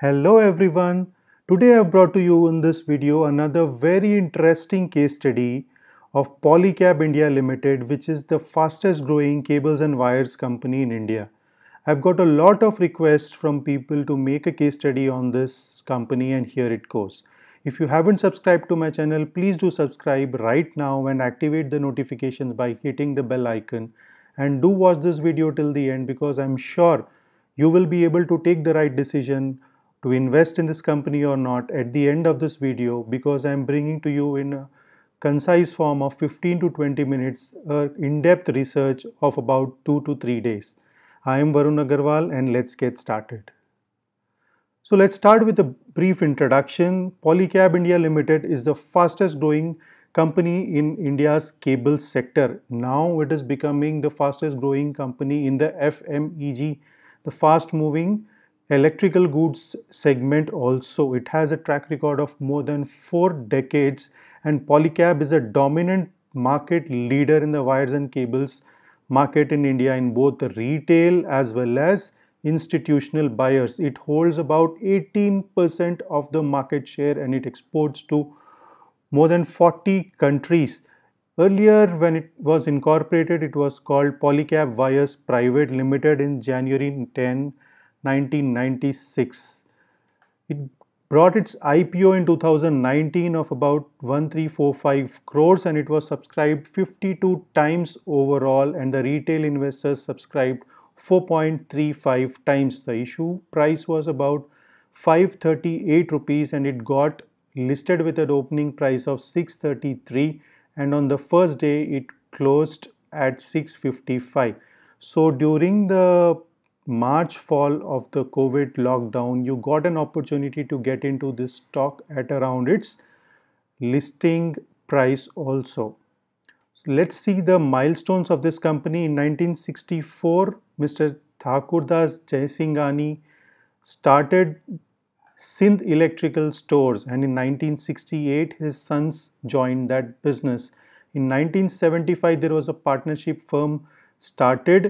Hello everyone. Today I've brought to you in this video another very interesting case study of Polycab India Limited which is the fastest growing cables and wires company in India. I've got a lot of requests from people to make a case study on this company and here it goes. If you haven't subscribed to my channel, please do subscribe right now and activate the notifications by hitting the bell icon and do watch this video till the end because I'm sure you will be able to take the right decision to invest in this company or not at the end of this video because I am bringing to you in a concise form of 15 to 20 minutes uh, in-depth research of about 2 to 3 days. I am Varun Agarwal and let's get started. So let's start with a brief introduction. Polycab India Limited is the fastest growing company in India's cable sector. Now it is becoming the fastest growing company in the FMEG, the fast moving electrical goods segment also it has a track record of more than four decades and polycab is a dominant market leader in the wires and cables market in india in both retail as well as institutional buyers it holds about 18% of the market share and it exports to more than 40 countries Earlier, when it was incorporated, it was called Polycab Wires Private Limited in January 10, 1996. It brought its IPO in 2019 of about 1345 crores and it was subscribed 52 times overall and the retail investors subscribed 4.35 times. The issue price was about 538 rupees and it got listed with an opening price of 633 and on the first day it closed at 655. So during the March fall of the COVID lockdown, you got an opportunity to get into this stock at around its listing price also. let's see the milestones of this company. In 1964, Mr. Thakurdas Jaisingani started Sindh Electrical Stores and in 1968 his sons joined that business. In 1975 there was a partnership firm started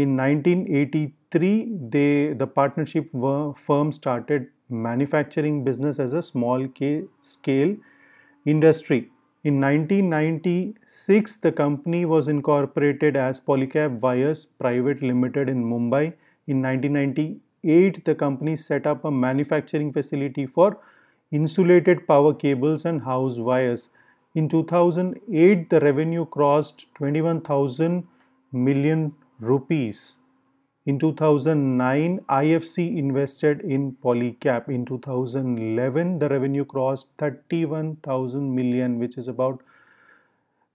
in 1983, they, the partnership firm started manufacturing business as a small scale industry. In 1996, the company was incorporated as Polycab Wires Private Limited in Mumbai. In 1998, the company set up a manufacturing facility for insulated power cables and house wires. In 2008, the revenue crossed 21,000 million rupees. In 2009, IFC invested in Polycap. In 2011, the revenue crossed 31,000 million, which is about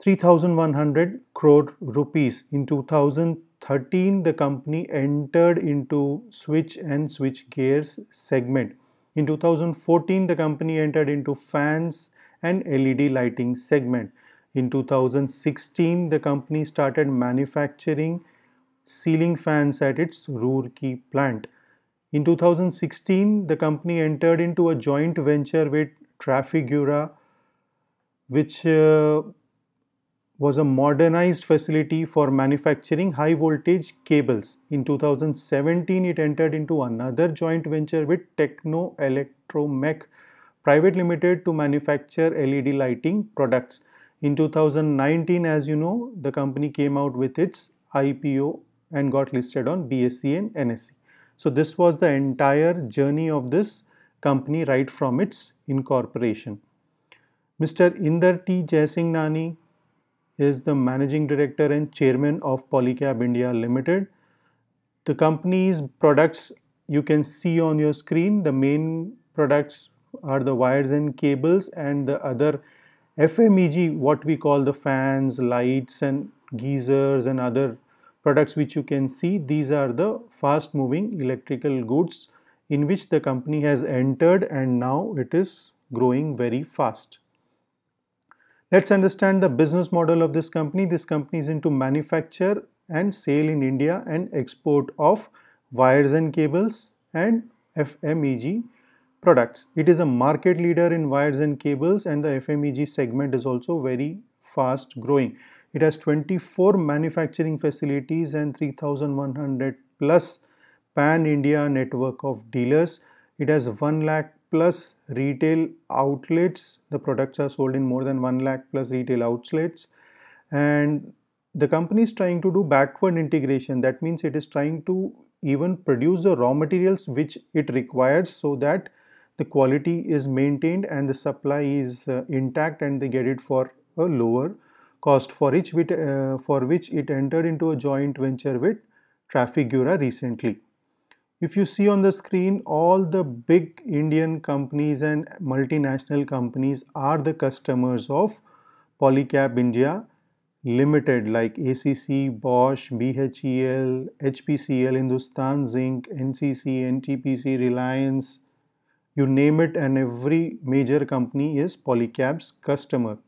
3,100 crore rupees. In 2013, the company entered into switch and switch gears segment. In 2014, the company entered into fans and LED lighting segment. In 2016, the company started manufacturing ceiling fans at its Roorkee plant. In 2016, the company entered into a joint venture with Trafigura, which uh, was a modernized facility for manufacturing high voltage cables. In 2017, it entered into another joint venture with Techno Electromech Private Limited to manufacture LED lighting products. In 2019, as you know, the company came out with its IPO and got listed on BSE and NSE. So this was the entire journey of this company right from its incorporation. Mr. Inder T. Jaisingnani is the managing director and chairman of Polycab India Limited. The company's products you can see on your screen. The main products are the wires and cables and the other FMEG, what we call the fans, lights and geysers and other products which you can see these are the fast moving electrical goods in which the company has entered and now it is growing very fast. Let's understand the business model of this company. This company is into manufacture and sale in India and export of wires and cables and FMEG products. It is a market leader in wires and cables and the FMEG segment is also very fast growing. It has 24 manufacturing facilities and 3100 plus pan-India network of dealers. It has 1 lakh plus retail outlets. The products are sold in more than 1 lakh plus retail outlets. And the company is trying to do backward integration. That means it is trying to even produce the raw materials which it requires so that the quality is maintained and the supply is uh, intact and they get it for a lower cost for which, it, uh, for which it entered into a joint venture with Trafigura recently. If you see on the screen, all the big Indian companies and multinational companies are the customers of Polycap India Limited like ACC, Bosch, BHEL, HPCL, Hindustan Zinc, NCC, NTPC, Reliance, you name it and every major company is Polycap's customer.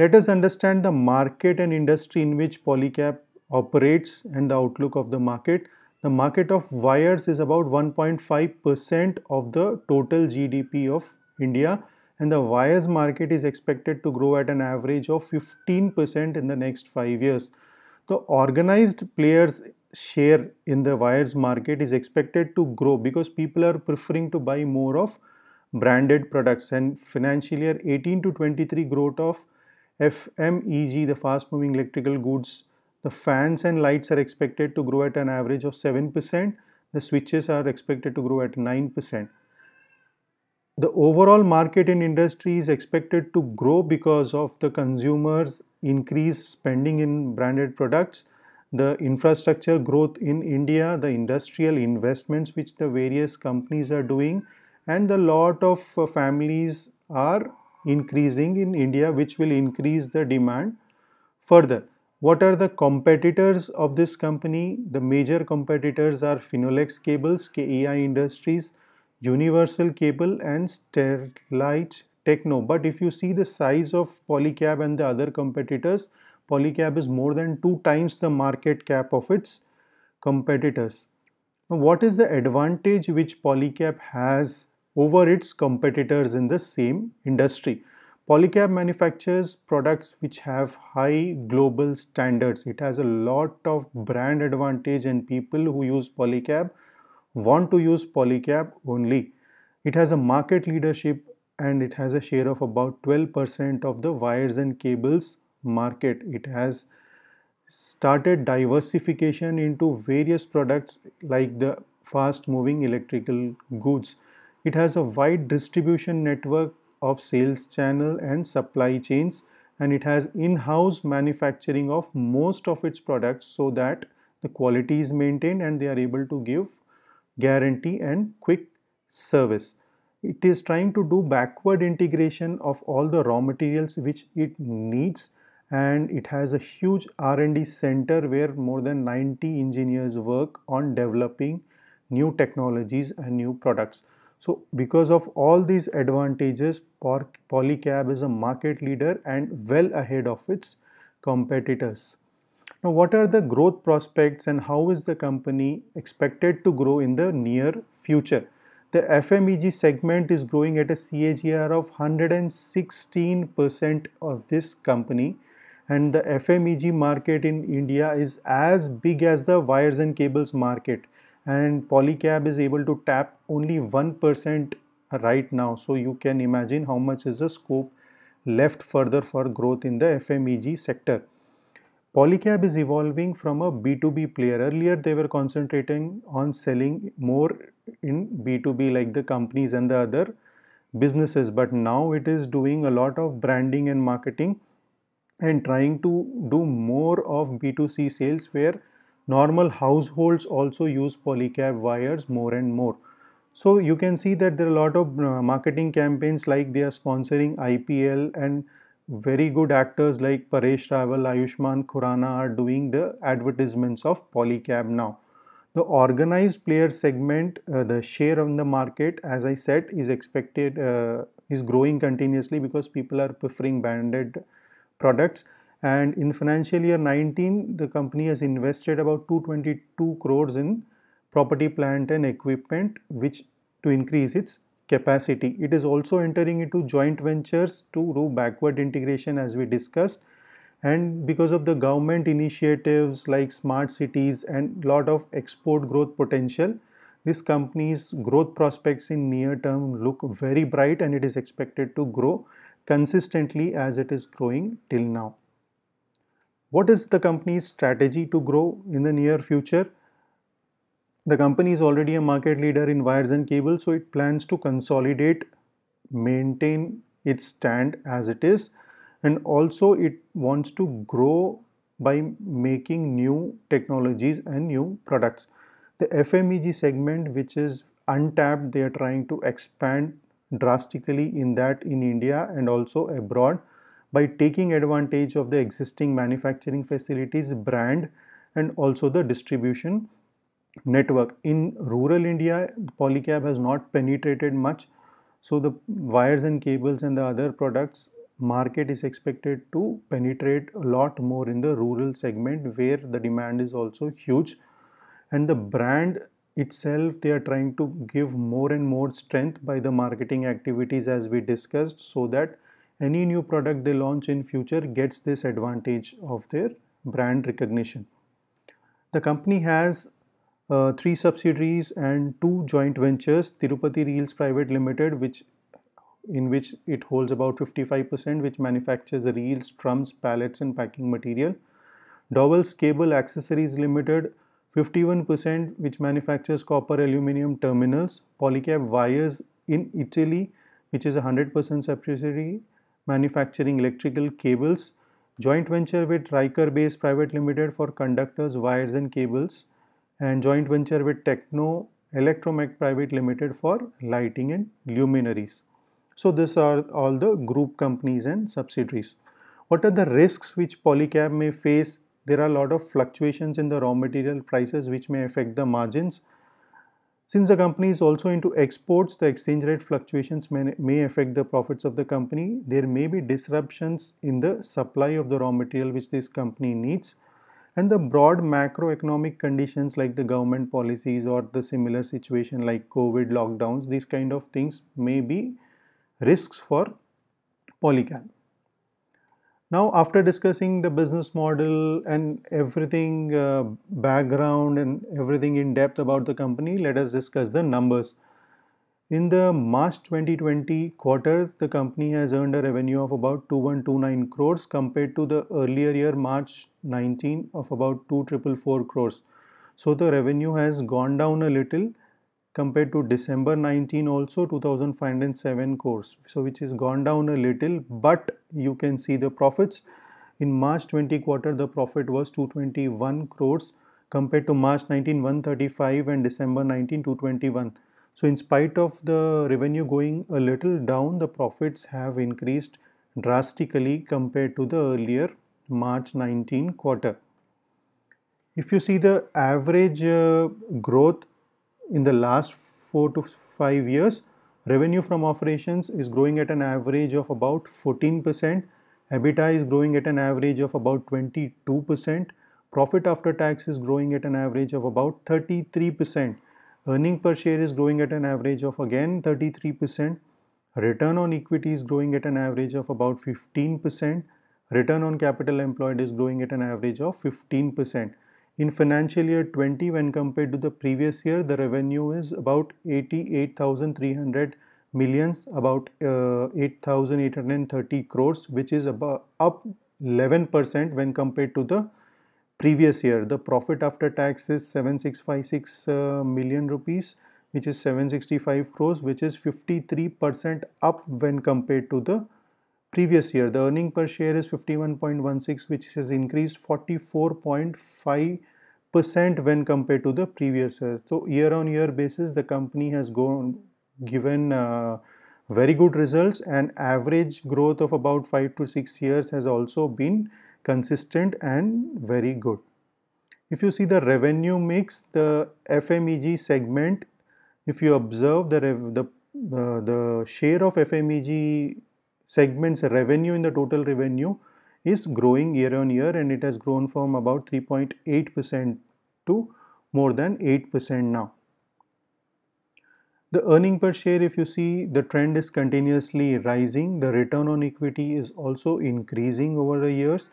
Let us understand the market and industry in which Polycap operates and the outlook of the market. The market of wires is about 1.5% of the total GDP of India and the wires market is expected to grow at an average of 15% in the next 5 years. The organized players share in the wires market is expected to grow because people are preferring to buy more of branded products and financial year 18 to 23 growth of FMEG, the fast moving electrical goods, the fans and lights are expected to grow at an average of 7%. The switches are expected to grow at 9%. The overall market in industry is expected to grow because of the consumers increased spending in branded products, the infrastructure growth in India, the industrial investments which the various companies are doing and the lot of families are increasing in India which will increase the demand further. What are the competitors of this company? The major competitors are Finolex Cables, KEI Industries, Universal Cable and Sterlite Techno. But if you see the size of Polycab and the other competitors, Polycab is more than two times the market cap of its competitors. Now, what is the advantage which Polycab has over its competitors in the same industry. Polycab manufactures products which have high global standards. It has a lot of brand advantage and people who use Polycab want to use Polycab only. It has a market leadership and it has a share of about 12% of the wires and cables market. It has started diversification into various products like the fast moving electrical goods. It has a wide distribution network of sales channel and supply chains and it has in-house manufacturing of most of its products so that the quality is maintained and they are able to give guarantee and quick service. It is trying to do backward integration of all the raw materials which it needs and it has a huge R&D center where more than 90 engineers work on developing new technologies and new products. So because of all these advantages, Polycab is a market leader and well ahead of its competitors. Now what are the growth prospects and how is the company expected to grow in the near future? The FMEG segment is growing at a CAGR of 116% of this company and the FMEG market in India is as big as the wires and cables market and polycab is able to tap only 1% right now so you can imagine how much is the scope left further for growth in the FMEG sector. Polycab is evolving from a B2B player. Earlier they were concentrating on selling more in B2B like the companies and the other businesses but now it is doing a lot of branding and marketing and trying to do more of B2C sales where normal households also use polycab wires more and more. So you can see that there are a lot of uh, marketing campaigns like they are sponsoring IPL and very good actors like Paresh Rawal, Ayushman Khurana are doing the advertisements of Polycab now. The organized player segment, uh, the share on the market, as I said, is expected uh, is growing continuously because people are preferring branded products and in financial year 19 the company has invested about 222 crores in property plant and equipment which to increase its capacity it is also entering into joint ventures to do backward integration as we discussed and because of the government initiatives like smart cities and lot of export growth potential this company's growth prospects in near term look very bright and it is expected to grow consistently as it is growing till now what is the company's strategy to grow in the near future? The company is already a market leader in wires and cables, so it plans to consolidate, maintain its stand as it is, and also it wants to grow by making new technologies and new products. The FMEG segment, which is untapped, they are trying to expand drastically in that in India and also abroad by taking advantage of the existing manufacturing facilities, brand and also the distribution network. In rural India, Polycab has not penetrated much. So the wires and cables and the other products market is expected to penetrate a lot more in the rural segment where the demand is also huge and the brand itself they are trying to give more and more strength by the marketing activities as we discussed so that any new product they launch in future gets this advantage of their brand recognition. The company has uh, three subsidiaries and two joint ventures, Tirupati Reels Private Limited, which in which it holds about 55%, which manufactures reels, drums, pallets and packing material. dowels Cable Accessories Limited, 51% which manufactures copper aluminum terminals, Polycap Wires in Italy, which is a 100% subsidiary manufacturing electrical cables, joint venture with Riker Base Private Limited for conductors, wires and cables and joint venture with Techno Electromech Private Limited for lighting and luminaries. So these are all the group companies and subsidiaries. What are the risks which Polycab may face? There are a lot of fluctuations in the raw material prices which may affect the margins since the company is also into exports, the exchange rate fluctuations may, may affect the profits of the company. There may be disruptions in the supply of the raw material which this company needs and the broad macroeconomic conditions like the government policies or the similar situation like COVID lockdowns, these kind of things may be risks for Polycan. Now, after discussing the business model and everything uh, background and everything in depth about the company, let us discuss the numbers. In the March 2020 quarter, the company has earned a revenue of about 2129 crores compared to the earlier year March 19 of about 2444 crores. So the revenue has gone down a little compared to December 19 also 2507 crores so which is gone down a little but you can see the profits in March 20 quarter the profit was 221 crores compared to March 19 135 and December 19 221 so in spite of the revenue going a little down the profits have increased drastically compared to the earlier March 19 quarter if you see the average uh, growth in the last four to five years, revenue from operations is growing at an average of about 14%. EBITDA is growing at an average of about 22%. Profit after tax is growing at an average of about 33%. Earning per share is growing at an average of again 33%. Return on equity is growing at an average of about 15%. Return on capital employed is growing at an average of 15%. In financial year 20, when compared to the previous year, the revenue is about 88,300 millions, about uh, 8,830 crores, which is about up 11% when compared to the previous year. The profit after tax is 7656 uh, million rupees, which is 765 crores, which is 53% up when compared to the previous year. The earning per share is 51.16 which has increased 44.5% when compared to the previous year. So year on year basis the company has gone given uh, very good results and average growth of about 5 to 6 years has also been consistent and very good. If you see the revenue mix, the FMEG segment, if you observe the, the, uh, the share of FMEG segment's revenue in the total revenue is growing year on year and it has grown from about 3.8% to more than 8% now. The earning per share if you see the trend is continuously rising. The return on equity is also increasing over the years.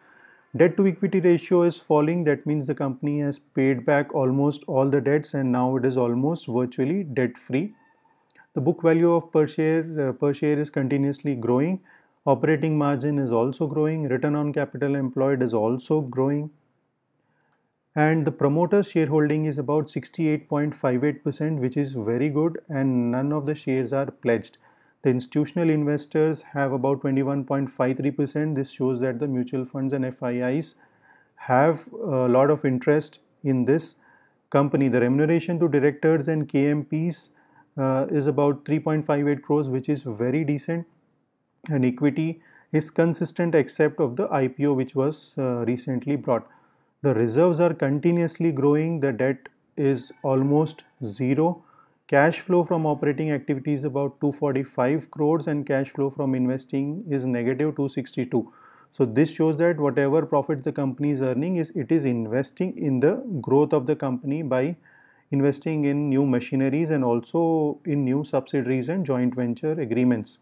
Debt to equity ratio is falling that means the company has paid back almost all the debts and now it is almost virtually debt free. The book value of per share uh, per share is continuously growing. Operating margin is also growing. Return on capital employed is also growing. And the promoter's shareholding is about 68.58%, which is very good, and none of the shares are pledged. The institutional investors have about 21.53%. This shows that the mutual funds and FIIs have a lot of interest in this company. The remuneration to directors and KMPs uh, is about 3.58 crores which is very decent and equity is consistent except of the IPO which was uh, recently brought. The reserves are continuously growing, the debt is almost zero. Cash flow from operating activities about 245 crores and cash flow from investing is negative 262. So this shows that whatever profits the company is earning is it is investing in the growth of the company by investing in new machineries and also in new subsidiaries and joint venture agreements.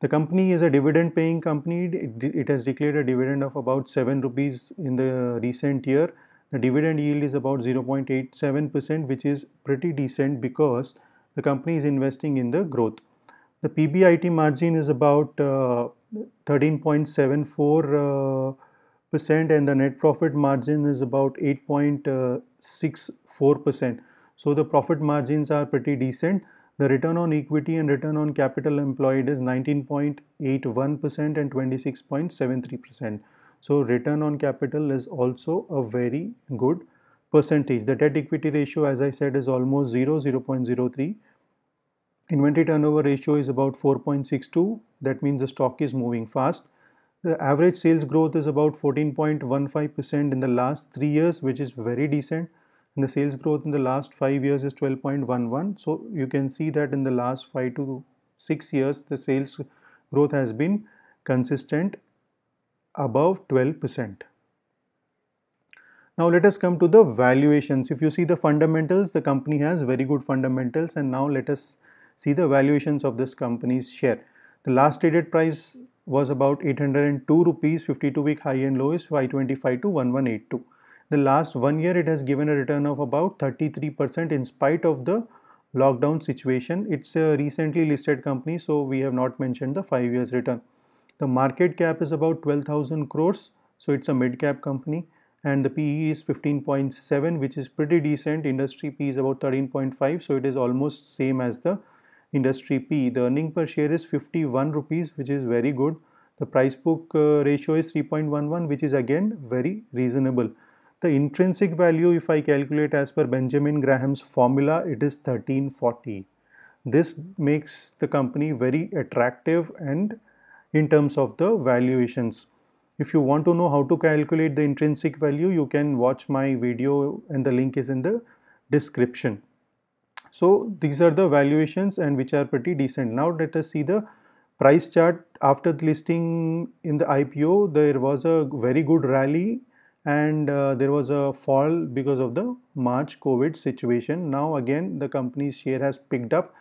The company is a dividend paying company. It, it has declared a dividend of about 7 rupees in the recent year. The dividend yield is about 0.87%, which is pretty decent because the company is investing in the growth. The PBIT margin is about uh, 13.74 and the net profit margin is about 8.64%. So the profit margins are pretty decent. The return on equity and return on capital employed is 19.81% and 26.73%. So return on capital is also a very good percentage. The debt equity ratio as I said is almost 0, 0.03. Inventory turnover ratio is about 4.62. That means the stock is moving fast the average sales growth is about 14.15% in the last three years, which is very decent. And the sales growth in the last five years is 12.11. So you can see that in the last five to six years, the sales growth has been consistent above 12%. Now let us come to the valuations. If you see the fundamentals, the company has very good fundamentals and now let us see the valuations of this company's share. The last traded price was about 802 rupees 52 week high and low is 525 to 1182 the last one year it has given a return of about 33% in spite of the lockdown situation it's a recently listed company so we have not mentioned the 5 years return the market cap is about 12000 crores so it's a mid cap company and the PE is 15.7 which is pretty decent industry PE is about 13.5 so it is almost same as the industry P. The earning per share is 51 rupees, which is very good. The price book uh, ratio is 3.11, which is again very reasonable. The intrinsic value, if I calculate as per Benjamin Graham's formula, it is 1340. This makes the company very attractive and in terms of the valuations. If you want to know how to calculate the intrinsic value, you can watch my video and the link is in the description. So these are the valuations and which are pretty decent. Now let us see the price chart after the listing in the IPO. There was a very good rally and uh, there was a fall because of the March COVID situation. Now again the company's share has picked up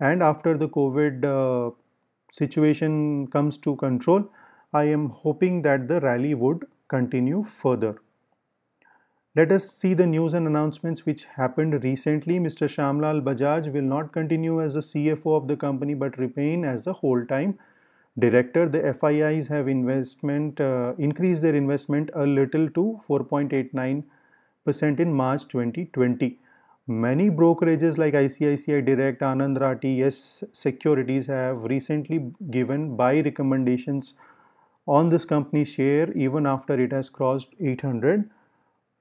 and after the COVID uh, situation comes to control, I am hoping that the rally would continue further. Let us see the news and announcements which happened recently. Mr. Shamlal Bajaj will not continue as the CFO of the company but remain as the whole time director. The FIIs have investment uh, increased their investment a little to 4.89% in March 2020. Many brokerages like ICICI Direct, Anand Rathi, Yes Securities have recently given buy recommendations on this company share even after it has crossed 800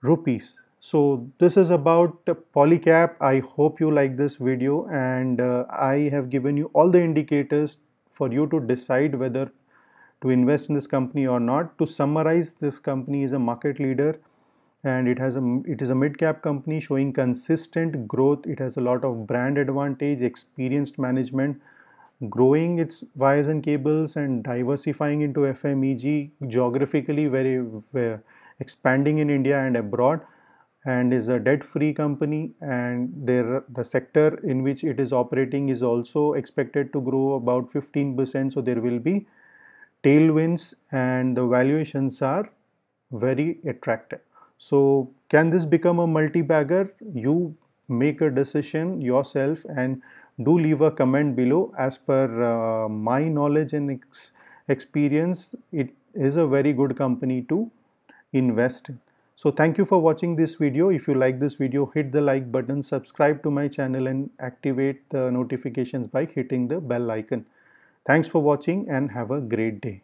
rupees. So this is about Polycap. I hope you like this video and uh, I have given you all the indicators for you to decide whether to invest in this company or not. To summarize, this company is a market leader and it has a it is a mid cap company showing consistent growth. It has a lot of brand advantage, experienced management, growing its wires and cables and diversifying into FMEG geographically very, very expanding in India and abroad and is a debt free company and the sector in which it is operating is also expected to grow about 15% so there will be tailwinds and the valuations are very attractive so can this become a multi bagger you make a decision yourself and do leave a comment below as per uh, my knowledge and ex experience it is a very good company to invest. So thank you for watching this video. If you like this video, hit the like button, subscribe to my channel and activate the notifications by hitting the bell icon. Thanks for watching and have a great day.